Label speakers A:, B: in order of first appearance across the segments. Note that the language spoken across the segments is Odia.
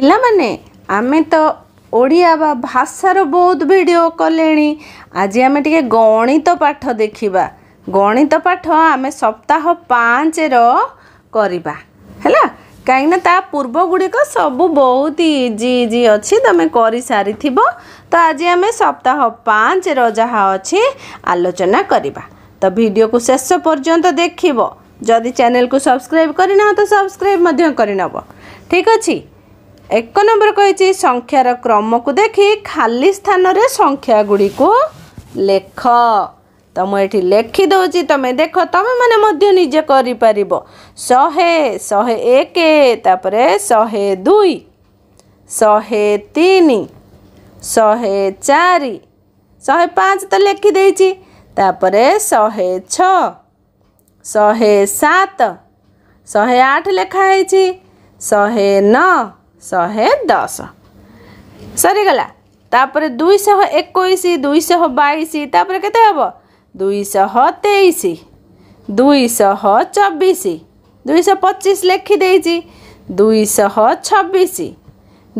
A: ପିଲାମାନେ ଆମେ ତ ଓଡ଼ିଆ ବା ଭାଷାର ବହୁତ ଭିଡ଼ିଓ କଲେଣି ଆଜି ଆମେ ଟିକେ ଗଣିତ ପାଠ ଦେଖିବା ଗଣିତ ପାଠ ଆମେ ସପ୍ତାହ ପାଞ୍ଚର କରିବା ହେଲା କାହିଁକିନା ତା ପୂର୍ବ ଗୁଡ଼ିକ ସବୁ ବହୁତ ଇଜି ଇଜି ଅଛି ତୁମେ କରିସାରିଥିବ ତ ଆଜି ଆମେ ସପ୍ତାହ ପାଞ୍ଚର ଯାହା ଅଛି ଆଲୋଚନା କରିବା ତ ଭିଡ଼ିଓକୁ ଶେଷ ପର୍ଯ୍ୟନ୍ତ ଦେଖିବ ଯଦି ଚ୍ୟାନେଲକୁ ସବସ୍କ୍ରାଇବ୍ କରିନାହ ତ ସବସ୍କ୍ରାଇବ୍ ମଧ୍ୟ କରିନେବ ଠିକ୍ ଅଛି ଏକ ନମ୍ବର କହିଛି ସଂଖ୍ୟାର କ୍ରମକୁ ଦେଖି ଖାଲି ସ୍ଥାନରେ ସଂଖ୍ୟା ଗୁଡ଼ିକୁ ଲେଖ ତ ମୁଁ ଏଠି ଲେଖିଦେଉଛି ତମେ ଦେଖ ତମେମାନେ ମଧ୍ୟ ନିଜେ କରିପାରିବ ଶହେ ଶହେ ଏକ ତାପରେ ଶହେ ଦୁଇ ଶହେ ତିନି ଶହେ ଚାରି ଶହେ ପାଞ୍ଚ ତ ଲେଖିଦେଇଛି ତାପରେ ଶହେ ଛଅ ଶହେ ସାତ ଶହେ ଆଠ ଲେଖା ହେଇଛି ଶହେ ନଅ शहे दस सरीगलापर दुईश एक दुईश बैश तापर के दुईश तेईस दुईश चबीश दुईश पचीस लिखिदे दुईश छबिश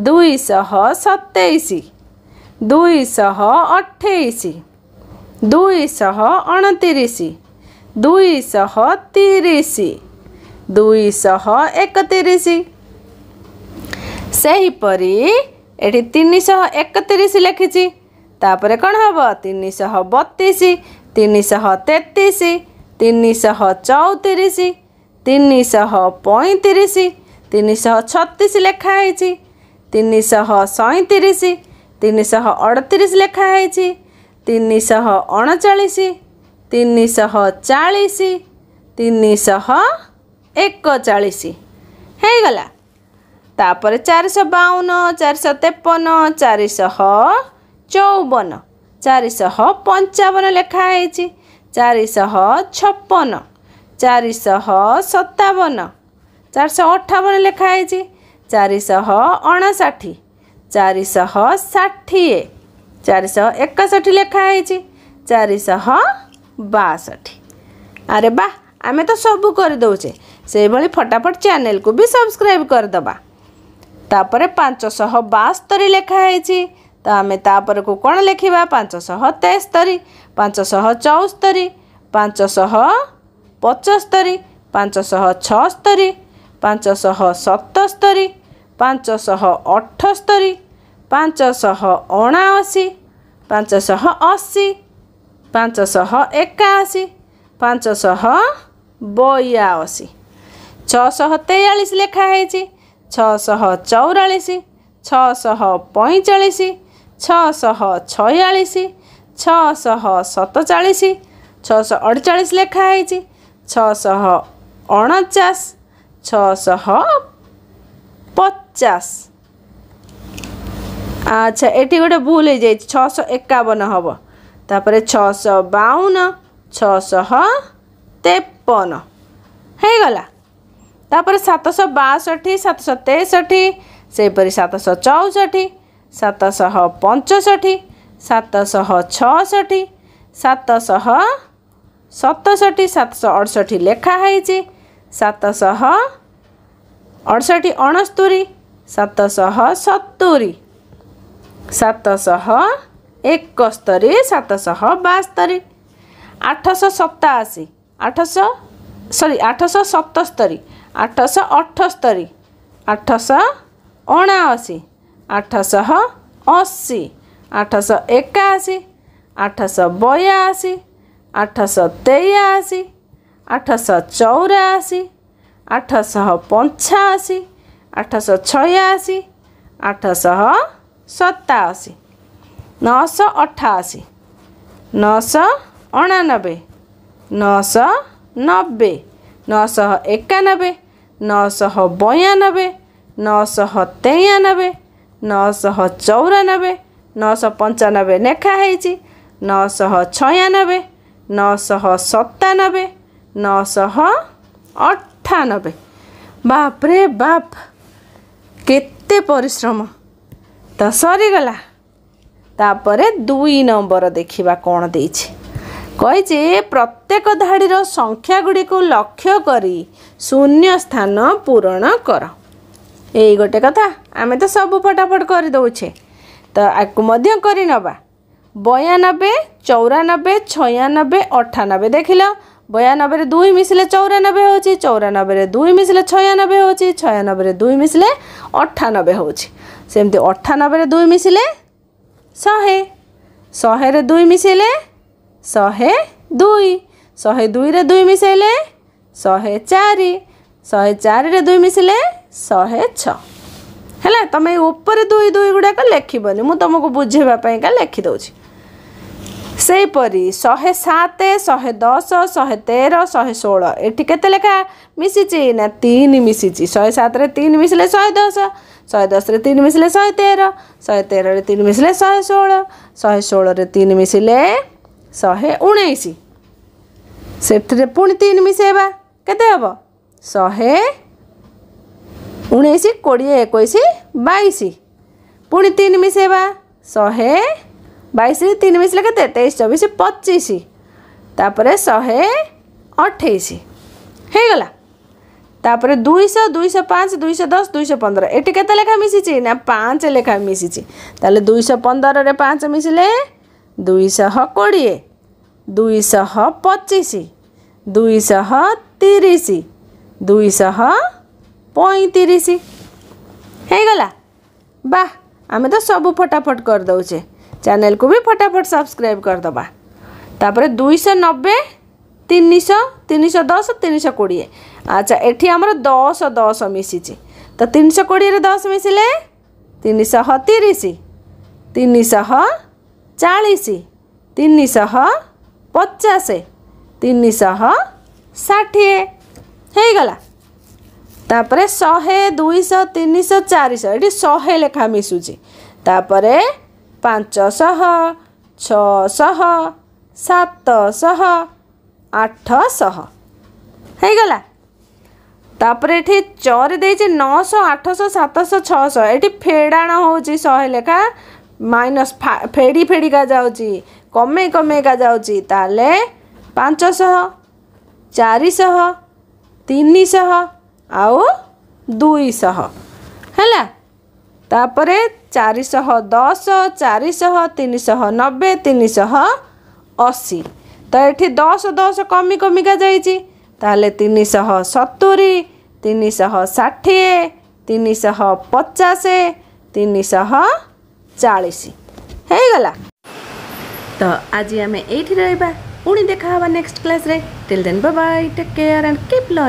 A: दुईश सतैस दुईश अठाईस दुईश अणतीस दुईश तीस दुईश एकतीस ସେହିପରି ଏଠି ତିନିଶହ ଏକତିରିଶ ଲେଖିଛି ତାପରେ କ'ଣ ହେବ ତିନିଶହ ବତିଶ ତିନିଶହ ତେତିଶ ତିନିଶହ ଚଉତିରିଶ ତିନିଶହ ପଇଁତିରିଶ ତିନିଶହ ଛତିଶ ଲେଖା ହେଇଛି ତିନିଶହ ସଇଁତିରିଶ ତିନିଶହ ଅଠତିରିଶ ଲେଖା ହେଇଛି ତିନିଶହ ଅଣଚାଳିଶ ତିନିଶହ ଚାଳିଶ ତିନିଶହ ଏକଚାଳିଶ ହେଇଗଲା ତାପରେ ଚାରିଶହ ବାଉନ ଚାରିଶହ ତେପନ ଚାରିଶହ ଚଉବନ ଚାରିଶହ ପଞ୍ଚାବନ ଲେଖାହେଇଛି ଚାରିଶହ ଛପନ ଚାରିଶହ ସତାବନ ଚାରିଶହ ଅଠାବନ ଲେଖାହେଇଛି ଚାରିଶହ ଅଣଷଠି ଚାରିଶହ ଷାଠିଏ ଚାରିଶହ ଏକଷଠି ଲେଖାହେଇଛି ଚାରିଶହ ବାଷଠି ଆରେ ବା ଆମେ ତ ସବୁ କରିଦେଉଛେ ସେଇଭଳି ଫଟାଫଟ ଚ୍ୟାନେଲକୁ ବି ସବସ୍କ୍ରାଇବ୍ କରିଦେବା ତାପରେ ପାଞ୍ଚଶହ ବାସ୍ତରି ଲେଖା ହେଇଛି ତ ଆମେ ତାପରକୁ କ'ଣ ଲେଖିବା ପାଞ୍ଚଶହ ତେସ୍ତରି ପାଞ୍ଚଶହ ଚଉସ୍ତରି ପାଞ୍ଚଶହ ପଞ୍ଚସ୍ତରି ପାଞ୍ଚଶହ ଛଅସ୍ତରି ପାଞ୍ଚଶହ ସତସ୍ତରି ପାଞ୍ଚଶହ ଅଠସ୍ତରି ପାଞ୍ଚଶହ ଅଣାଅଶୀ ପାଞ୍ଚଶହ ଅଶୀ ପାଞ୍ଚଶହ ଏକାଅଶୀ ପାଞ୍ଚଶହ ବୟାଅଶୀ ଛଅଶହ ତେୟାଳିଶ ଲେଖା ହେଇଛି ଛଅଶହ ଚଉରାଳିଶ ଛଅଶହ ପଇଁଚାଳିଶ ଛଅଶହ ଛୟାଳିଶ ଛଅଶହ ସତଚାଳିଶ ଛଅଶହ ଅଠଚାଳିଶ ଲେଖା ହେଇଛି ଛଅଶହ ଅଣଚାଶ ଛଅଶହ ପଚାଶ ଆଚ୍ଛା ଏଠି ଗୋଟେ ଭୁଲ ହେଇଯାଇଛି ଛଅଶହ ଏକାବନ ହେବ ତାପରେ ଛଅଶହ ବାଉନ ଛଅଶହ ତେପନ ହେଇଗଲା ତାପରେ ସାତଶହ ବାଷଠି ସାତଶହ ତେଷଠି ସେହିପରି ସାତଶହ ଚଉଷଠି ସାତଶହ ପଞ୍ଚଷଠି ସାତଶହ ଛଅଷଠି ସାତଶହ ସତଷଠି ସାତଶହ ଅଠଷଠି ଲେଖା ହେଇଛି ସାତଶହ ଅଠଷଠି ଅଣସ୍ତୋରି ସାତଶହ ସତୁରୀ ସାତଶହ ଏକସ୍ତରୀ ସାତଶହ ବାସ୍ତରୀ ଆଠଶହ ସତାଅଶୀ ଆଠଶହ ସରି ଆଠଶହ ସତସ୍ତରୀ ଆଠଶହ ଅଠସ୍ତରୀ ଆଠଶହ ଅଣାଅଶୀ ଆଠଶହ ଅଶୀ ଆଠଶହ ଏକାଅଶୀ ଆଠଶହ ବୟାଅଶୀ ଆଠଶହ ତେୟାଅଶୀ ଆଠଶହ ଚଉରାଅଶୀ ଆଠଶହ ପଞ୍ଚାଅଶୀ ଆଠଶହ ଛୟାଅଶୀ ଆଠଶହ ସତାଅଶୀ ନଅଶହ ଅଠାଅଶୀ ନଅଶହ ଅଣାନବେ ନଅଶହ ନବେ ନଅଶହ ଏକାନବେ ନଅଶହ ବୟାନବେ ନଅଶହ ତେୟାନବେ ନଅଶହ ଚଉରାନବେ ନଅଶହ ପଞ୍ଚାନବେ ଲେଖା ହେଇଛି ନଅଶହ ଛୟାନବେ ନଅଶହ ସତାନବେ ନଅଶହ ଅଠାନବେ ବାପରେ ବାପ କେତେ ପରିଶ୍ରମ ତ ସରିଗଲା ତାପରେ ଦୁଇ ନମ୍ବର ଦେଖିବା କ'ଣ ଦେଇଛି କହିଛି ପ୍ରତ୍ୟେକ ଧାଡ଼ିର ସଂଖ୍ୟାଗୁଡ଼ିକୁ ଲକ୍ଷ୍ୟ କରି ଶୂନ୍ୟ ସ୍ଥାନ ପୂରଣ କର ଏଇ ଗୋଟେ କଥା ଆମେ ତ ସବୁ ଫଟାଫଟ କରିଦେଉଛେ ତ ଆକୁ ମଧ୍ୟ କରିନେବା ବୟାନବେ ଚଉରାନବେ ଛୟାନବେ ଅଠାନବେ ଦେଖିଲ ବୟାନବେରେ ଦୁଇ ମିଶିଲେ ଚଉରାନବେ ହେଉଛି ଚଉରାନବେରେ ଦୁଇ ମିଶିଲେ ଛୟାନବେ ହେଉଛି ଛୟାନବେରେ ଦୁଇ ମିଶିଲେ ଅଠାନବେ ହେଉଛି ସେମିତି ଅଠାନବେରେ ଦୁଇ ମିଶିଲେ ଶହେ ଶହେରେ ଦୁଇ ମିଶିଲେ ଶହେ ଦୁଇ ଶହେ ଦୁଇରେ ଦୁଇ ମିଶାଇଲେ ଶହେ ଚାରି ଶହେ ଚାରିରେ ଦୁଇ ମିଶିଲେ ଶହେ ଛଅ ହେଲା ତୁମେ ଉପରେ ଦୁଇ ଦୁଇ ଗୁଡ଼ାକ ଲେଖିବନି ମୁଁ ତୁମକୁ ବୁଝେଇବା ପାଇଁକା ଲେଖିଦେଉଛି ସେହିପରି ଶହେ ସାତ ଶହେ ଦଶ ଶହେ ତେର ଶହେ ଷୋହଳ ଏଠି କେତେ ଲେଖା ମିଶିଛି ନା ତିନି ମିଶିଛି ଶହେ ସାତରେ ତିନି ମିଶିଲେ ଶହେ ଦଶ ଶହେ ଦଶରେ ତିନି ମିଶିଲେ ଶହେ ତେର ଶହେ ତେରରେ ତିନି ମିଶିଲେ ଶହେ ଷୋହଳ ଶହେ ଷୋହଳରେ ତିନି ମିଶିଲେ ଶହେ ଉଣେଇଶ ସେଥିରେ ପୁଣି ତିନି ମିଶାଇବା କେତେ ହେବ ଶହେ ଉଣେଇଶ କୋଡ଼ିଏ ଏକୋଇଶ ବାଇଶ ପୁଣି ତିନି ମିଶାଇବା ଶହେ ବାଇଶରେ ତିନି ମିଶିଲେ କେତେ ତେଇଶ ଚବିଶ ପଚିଶ ତାପରେ ଶହେ ଅଠେଇଶ ହେଇଗଲା ତାପରେ ଦୁଇଶହ ଦୁଇଶହ ପାଞ୍ଚ ଦୁଇଶହ ଦଶ ଦୁଇଶହ ପନ୍ଦର ଏଠି କେତେ ଲେଖା ମିଶିଛି ନା ପାଞ୍ଚ ଲେଖା ମିଶିଛି ତାହେଲେ ଦୁଇଶହ ପନ୍ଦରରେ ପାଞ୍ଚ ମିଶିଲେ ଦୁଇଶହ କୋଡ଼ିଏ ଦୁଇଶହ ପଚିଶ ଦୁଇଶହ ତିରିଶ ଦୁଇଶହ ପଇଁତିରିଶ ହେଇଗଲା ବାହ ଆମେ ତ ସବୁ ଫଟାଫଟ କରିଦେଉଛେ ଚ୍ୟାନେଲ୍କୁ ବି ଫଟାଫଟ ସବସ୍କ୍ରାଇବ୍ କରିଦେବା ତାପରେ ଦୁଇଶହ ନବେ ତିନିଶହ ତିନିଶହ ଦଶ ତିନିଶହ କୋଡ଼ିଏ ଆଚ୍ଛା ଏଠି ଆମର ଦଶ ଦଶ ମିଶିଛି ତ ତିନିଶହ କୋଡ଼ିଏରେ ଦଶ ମିଶିଲେ ତିନିଶହ ତିରିଶ ତିନିଶହ ଚାଳିଶ ତିନିଶହ ପଚାଶ ତିନିଶହ ଷାଠିଏ ହେଇଗଲା ତାପରେ ଶହେ ଦୁଇଶହ ତିନିଶହ ଚାରିଶହ ଏଠି ଶହେ ଲେଖା ମିଶୁଛି ତାପରେ ପାଞ୍ଚଶହ ଛଅଶହ ସାତଶହ ଆଠଶହ ହେଇଗଲା ତାପରେ ଏଠି ଚରି ଦେଇଛି ନଅଶହ ଆଠଶହ ସାତଶହ ଛଅଶହ ଏଠି ଫେଡ଼ାଣ ହେଉଛି ଶହେ ଲେଖା ମାଇନସ୍ ଫେଡ଼ି ଫେଡ଼ିକା ଯାଉଛି କମେଇ କମେଇକା ଯାଉଛି ତାହେଲେ ପାଞ୍ଚଶହ ଚାରିଶହ ତିନିଶହ ଆଉ ଦୁଇଶହ ହେଲା ତାପରେ ଚାରିଶହ ଦଶ ଚାରିଶହ ତିନିଶହ ନବେ ତିନିଶହ ଅଶୀ ତ ଏଠି ଦଶ ଦଶ କମି କମିକା ଯାଇଛି ତାହେଲେ ତିନିଶହ ସତୁରୀ ତିନିଶହ ଷାଠିଏ ତିନିଶହ ପଚାଶ ତିନିଶହ ଚାଳିଶ ହେଇଗଲା ତ ଆଜି ଆମେ ଏଇଠି ରହିବା ପୁଣି ଦେଖା ହେବା ନେକ୍ସଟ କ୍ଲାସ୍ରେ till then bye take care and keep learning